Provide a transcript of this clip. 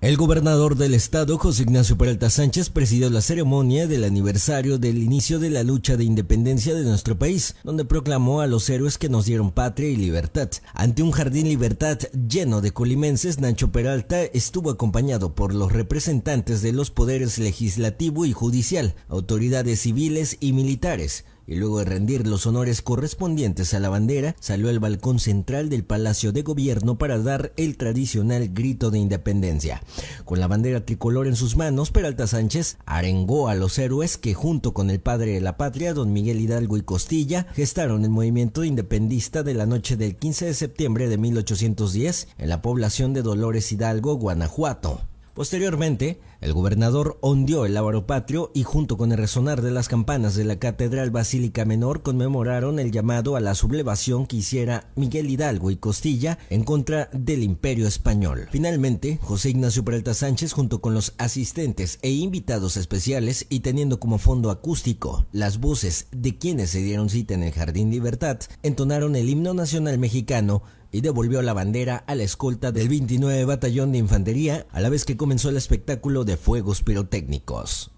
El gobernador del estado, José Ignacio Peralta Sánchez, presidió la ceremonia del aniversario del inicio de la lucha de independencia de nuestro país, donde proclamó a los héroes que nos dieron patria y libertad. Ante un jardín libertad lleno de colimenses, Nacho Peralta estuvo acompañado por los representantes de los poderes legislativo y judicial, autoridades civiles y militares, y luego de rendir los honores correspondientes a la bandera, salió al balcón central del Palacio de Gobierno para dar el tradicional grito de independencia. Con la bandera tricolor en sus manos, Peralta Sánchez arengó a los héroes que junto con el padre de la patria, don Miguel Hidalgo y Costilla, gestaron el movimiento independista de la noche del 15 de septiembre de 1810 en la población de Dolores Hidalgo, Guanajuato. Posteriormente, el gobernador hundió el lábaro patrio y junto con el resonar de las campanas de la Catedral Basílica Menor conmemoraron el llamado a la sublevación que hiciera Miguel Hidalgo y Costilla en contra del imperio español. Finalmente, José Ignacio Peralta Sánchez junto con los asistentes e invitados especiales y teniendo como fondo acústico las voces de quienes se dieron cita en el Jardín Libertad, entonaron el himno nacional mexicano y devolvió la bandera a la escolta del 29 Batallón de Infantería a la vez que comenzó el espectáculo de fuegos pirotécnicos.